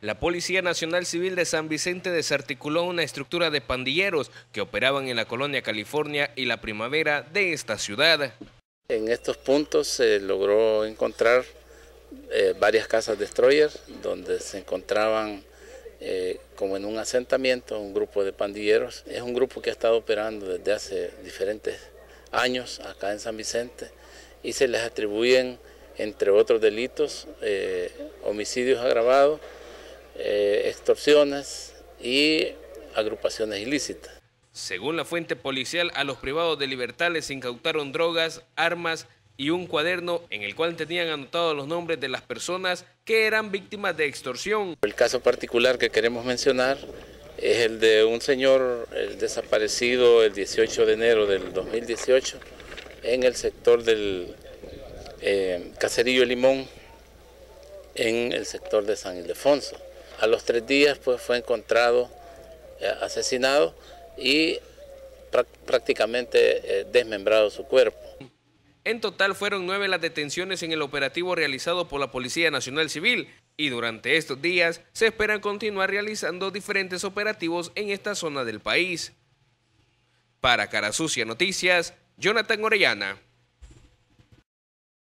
La Policía Nacional Civil de San Vicente desarticuló una estructura de pandilleros que operaban en la colonia California y la primavera de esta ciudad. En estos puntos se logró encontrar eh, varias casas destroyers donde se encontraban eh, como en un asentamiento un grupo de pandilleros. Es un grupo que ha estado operando desde hace diferentes años acá en San Vicente y se les atribuyen, entre otros delitos, eh, homicidios agravados eh, extorsiones y agrupaciones ilícitas. Según la fuente policial, a los privados de libertad les incautaron drogas, armas y un cuaderno en el cual tenían anotados los nombres de las personas que eran víctimas de extorsión. El caso particular que queremos mencionar es el de un señor desaparecido el 18 de enero del 2018 en el sector del eh, Limón, en el sector de San Ildefonso. A los tres días pues, fue encontrado eh, asesinado y prácticamente eh, desmembrado su cuerpo. En total fueron nueve las detenciones en el operativo realizado por la Policía Nacional Civil y durante estos días se esperan continuar realizando diferentes operativos en esta zona del país. Para Cara Sucia Noticias, Jonathan Orellana.